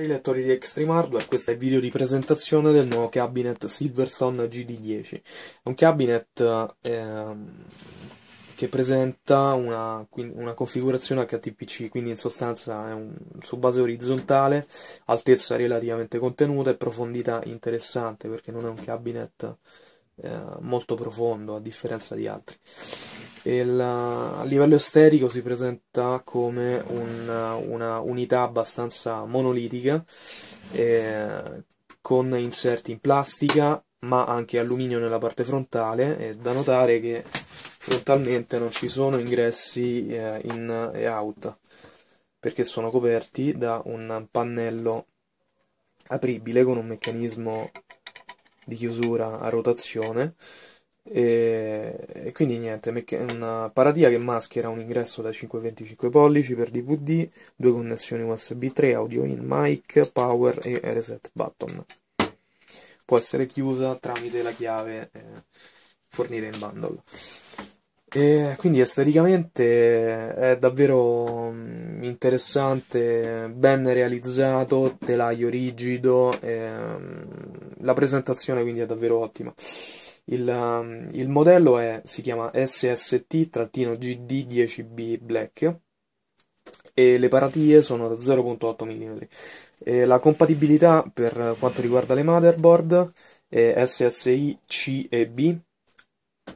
Cari lettori di Extreme Hardware, questo è il video di presentazione del nuovo cabinet Silverstone GD10. È un cabinet eh, che presenta una, una, configurazione HTPC, quindi in sostanza è un, su base orizzontale, altezza relativamente contenuta e profondità interessante perché non è un cabinet eh, molto profondo a differenza di altri. La, a livello esterico si presenta come un, una unità abbastanza monolitica eh, con inserti in plastica ma anche alluminio nella parte frontale e da notare che frontalmente non ci sono ingressi eh, in e out perché sono coperti da un pannello apribile con un meccanismo di chiusura a rotazione e, e quindi niente, una paratia che maschera un ingresso da 5,25 pollici per DVD, due connessioni USB 3, audio in mic, power e reset button. Può essere chiusa tramite la chiave eh, fornita in bundle. E quindi esteticamente è davvero mm, interessante, ben realizzato, telaio rigido, ehm, la presentazione quindi è davvero ottima. Il, um, il modello è, si chiama SST-GD10B Black e le paratie sono da 0.8 mm. E la compatibilità per quanto riguarda le motherboard è SSI C e B,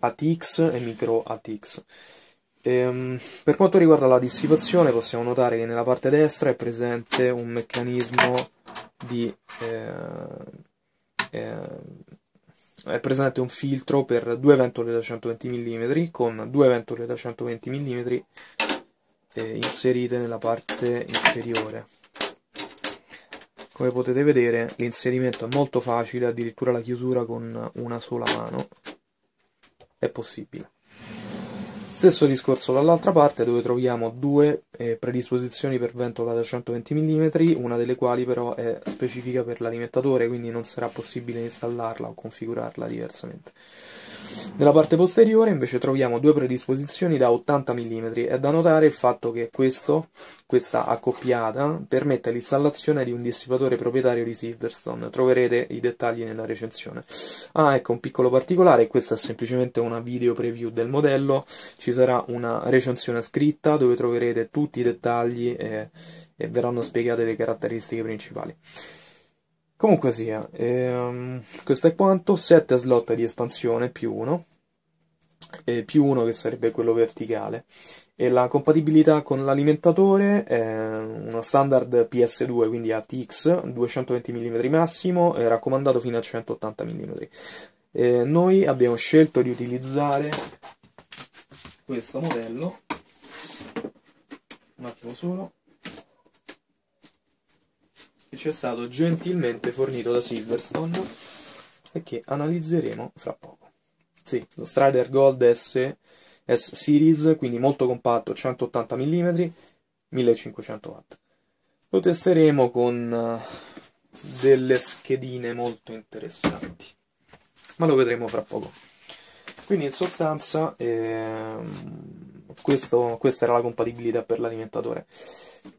ATX e micro ATX. Ehm, per quanto riguarda la dissipazione possiamo notare che nella parte destra è presente un meccanismo di eh, Ehm, è presente un filtro per due ventole da 120 mm con due ventole da 120 mm eh, inserite nella parte inferiore come potete vedere l'inserimento è molto facile addirittura la chiusura con una sola mano è possibile Stesso discorso dall'altra parte dove troviamo due eh, predisposizioni per ventola da 120 mm, una delle quali però è specifica per l'alimentatore, quindi non sarà possibile installarla o configurarla diversamente. Nella parte posteriore invece troviamo due predisposizioni da 80 mm. È da notare il fatto che questo, questa accoppiata permette l'installazione di un dissipatore proprietario di Silverstone. Troverete i dettagli nella recensione. Ah, ecco un piccolo particolare, questa è semplicemente una video preview del modello. Ci sarà una recensione scritta dove troverete tutti i dettagli e, e verranno spiegate le caratteristiche principali. Comunque sia, ehm, questo è quanto, 7 slot di espansione più 1, eh, più 1 che sarebbe quello verticale. E la compatibilità con l'alimentatore è uno standard PS2, quindi ATX, 220 mm massimo, eh, raccomandato fino a 180 mm. Eh, noi abbiamo scelto di utilizzare questo modello, un attimo solo, che ci è stato gentilmente fornito da Silverstone e che analizzeremo fra poco. Sì, lo Strider Gold S, S Series, quindi molto compatto, 180 mm, 1500 watt. Lo testeremo con eh, delle schedine molto interessanti, ma lo vedremo fra poco. Quindi in sostanza ehm, questo, questa era la compatibilità per l'alimentatore.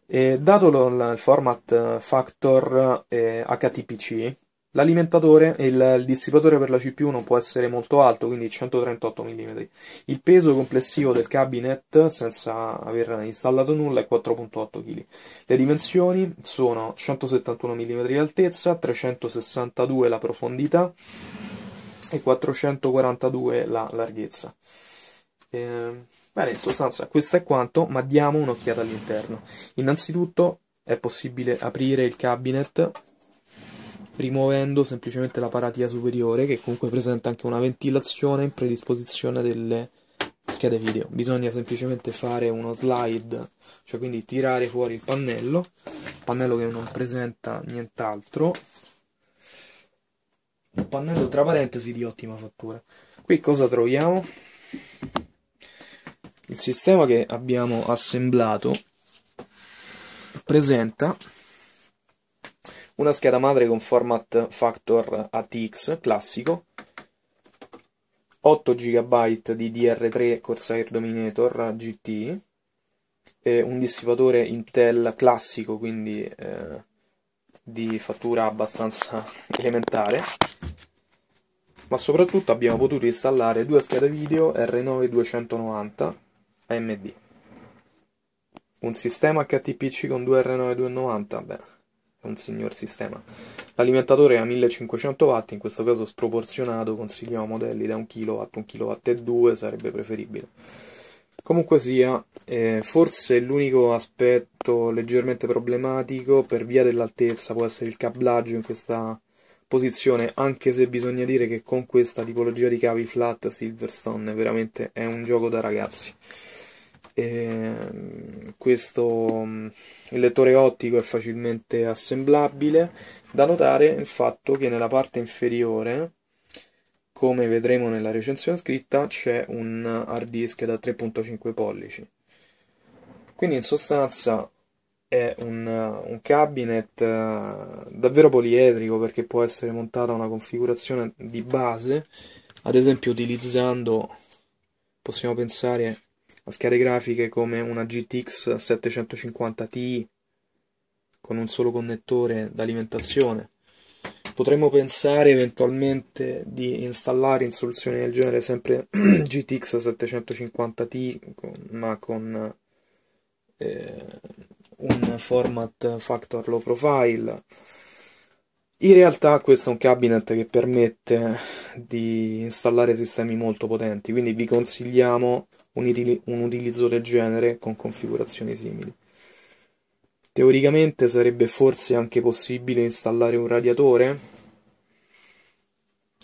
E dato lo, il format eh, Factor eh, HTPC, l'alimentatore e il, il dissipatore per la CPU non può essere molto alto, quindi 138 mm. Il peso complessivo del cabinet, senza aver installato nulla, è 4,8 kg. Le dimensioni sono 171 mm l'altezza, 362 la profondità e 442 la larghezza. Eh, Bene, in sostanza questo è quanto, ma diamo un'occhiata all'interno. Innanzitutto è possibile aprire il cabinet rimuovendo semplicemente la paratia superiore che comunque presenta anche una ventilazione in predisposizione delle schede video. Bisogna semplicemente fare uno slide, cioè quindi tirare fuori il pannello, pannello che non presenta nient'altro, un pannello tra parentesi di ottima fattura. Qui cosa troviamo? il sistema che abbiamo assemblato presenta una scheda madre con format factor ATX classico 8 GB di DR3 Corsair Dominator GT un dissipatore Intel classico quindi eh, di fattura abbastanza elementare ma soprattutto abbiamo potuto installare due schede video R9 290 AMD. Un sistema HTPC con 2 R9290, beh, è un signor sistema. L'alimentatore è a 1500 watt, in questo caso sproporzionato, consigliamo modelli da 1 kW 1 kW e 2, sarebbe preferibile. Comunque sia, eh, forse l'unico aspetto leggermente problematico per via dell'altezza può essere il cablaggio in questa posizione, anche se bisogna dire che con questa tipologia di cavi flat Silverstone veramente è un gioco da ragazzi eh, questo, mm, il lettore ottico è facilmente assemblabile. Da notare il fatto che nella parte inferiore, come vedremo nella recensione scritta, c'è un hard disk da 3.5 pollici. Quindi in sostanza è un, un cabinet uh, davvero poliedrico perché può essere montata una configurazione di base, ad esempio utilizzando, possiamo pensare schede grafiche come una GTX 750 Ti con un solo connettore d'alimentazione. Potremmo pensare eventualmente di installare in soluzioni del genere sempre GTX 750 t ma con eh, un format factor low profile. In realtà questo è un cabinet che permette di installare sistemi molto potenti, quindi vi consigliamo un, itili- un utilizzo del genere con configurazioni simili. Teoricamente sarebbe forse anche possibile installare un radiatore?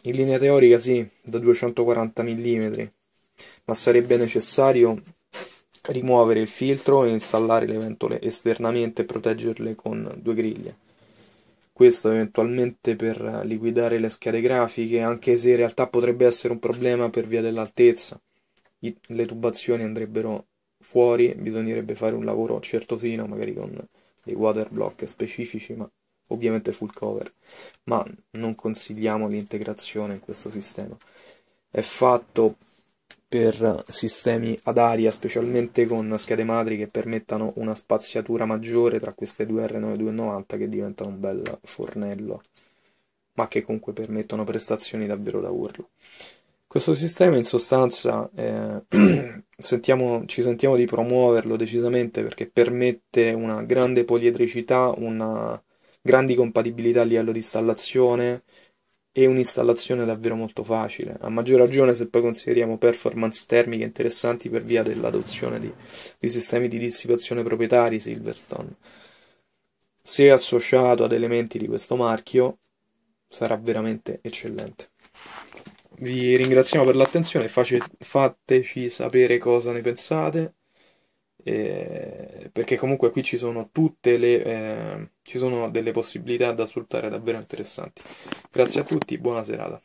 In linea teorica sì, da 240 mm, ma sarebbe necessario rimuovere il filtro e installare le ventole esternamente e proteggerle con due griglie. Questo eventualmente per liquidare le schede grafiche, anche se in realtà potrebbe essere un problema per via dell'altezza le tubazioni andrebbero fuori, bisognerebbe fare un lavoro certosino, magari con dei water block specifici, ma ovviamente full cover, ma non consigliamo l'integrazione in questo sistema. È fatto per sistemi ad aria, specialmente con schede madri che permettano una spaziatura maggiore tra queste due R9290 e che diventano un bel fornello, ma che comunque permettono prestazioni davvero da urlo. Questo sistema in sostanza eh, sentiamo, ci sentiamo di promuoverlo decisamente perché permette una grande poliedricità, una grandi compatibilità a livello di installazione e un'installazione davvero molto facile, a maggior ragione se poi consideriamo performance termiche interessanti per via dell'adozione di, di sistemi di dissipazione proprietari Silverstone. Se associato ad elementi di questo marchio sarà veramente eccellente. Vi ringraziamo per l'attenzione, face- fateci sapere cosa ne pensate, eh, perché comunque qui ci sono tutte le... Eh, ci sono delle possibilità da sfruttare davvero interessanti. Grazie a tutti, buona serata.